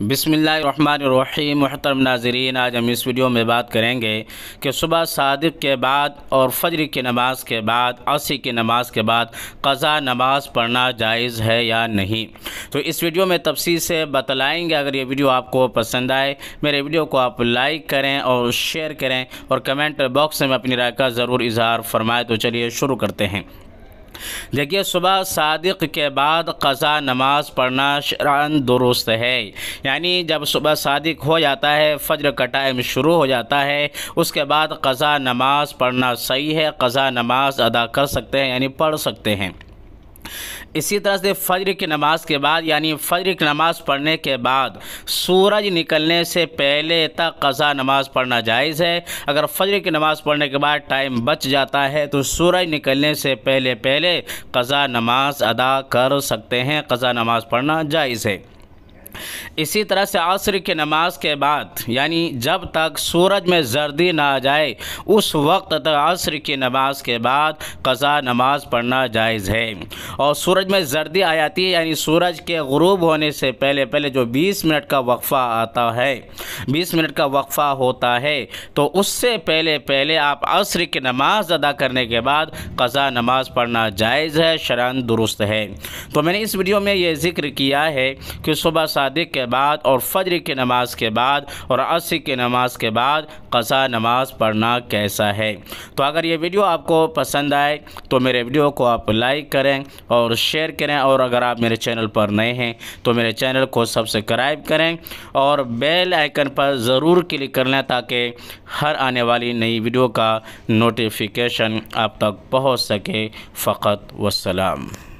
बिसमीम महतरम नाजरीन आज हम इस वीडियो में बात करेंगे कि सुबह सादिब के बाद और फजर की नमाज़ के बाद असी की नमाज़ के बाद क़ज़ा नमाज़ पढ़ना जायज़ है या नहीं तो इस वीडियो में तफसील से बतलाएँगे अगर ये वीडियो आपको पसंद आए मेरे वीडियो को आप लाइक करें और शेयर करें और कमेंट बॉक्स में अपनी राय का ज़रूर इजहार फरमाएँ तो चलिए शुरू करते हैं देखिए सुबह सादिक के बाद क़ज़ा नमाज पढ़ना शरान दुरुस्त है यानी जब सुबह सादिक हो जाता है फ़ज्र का टाइम शुरू हो जाता है उसके बाद क़ज़ा नमाज पढ़ना सही है क़ज़ा नमाज अदा कर सकते हैं यानी पढ़ सकते हैं इसी तरह से फ़ज्र की नमाज़ के बाद यानी फ़ज्र की नमाज़ पढ़ने के बाद सूरज निकलने से पहले तक कज़ा नमाज़ पढ़ना जायज़ है अगर फजर की नमाज़ पढ़ने के बाद टाइम बच जाता है तो सूरज निकलने से पहले पहले कज़ा नमाज़ अदा कर सकते हैं कज़ा नमाज़ पढ़ना जायज़ है इसी तरह से असर की नमाज के बाद यानी जब तक सूरज में जर्दी ना आ जाए उस वक्त तक असर की नमाज के बाद कज़ा नमाज पढ़ना जायज़ है और सूरज में जर्दी आ जाती है यानी सूरज के गरूब होने से पहले पहले जो 20 मिनट का वक्फ़ा आता है 20 मिनट का वक्फ़ा होता है तो उससे पहले पहले आप असर की नमाज अदा करने के बाद कज़ा नमाज पढ़ना जायज़ है शरण दुरुस्त है तो मैंने इस वीडियो में ये ज़िक्र किया है कि सुबह सादिक के के बाद और फजर की नमाज के बाद और असर की नमाज के बाद कसा नमाज पढ़ना कैसा है तो अगर ये वीडियो आपको पसंद आए तो मेरे वीडियो को आप लाइक करें और शेयर करें और अगर आप मेरे चैनल पर नए हैं तो मेरे चैनल को सब्सक्राइब करें और बेल आइकन पर ज़रूर क्लिक कर लें ताकि हर आने वाली नई वीडियो का नोटिफिकेशन आप तक पहुंच सके फ़कत वसलाम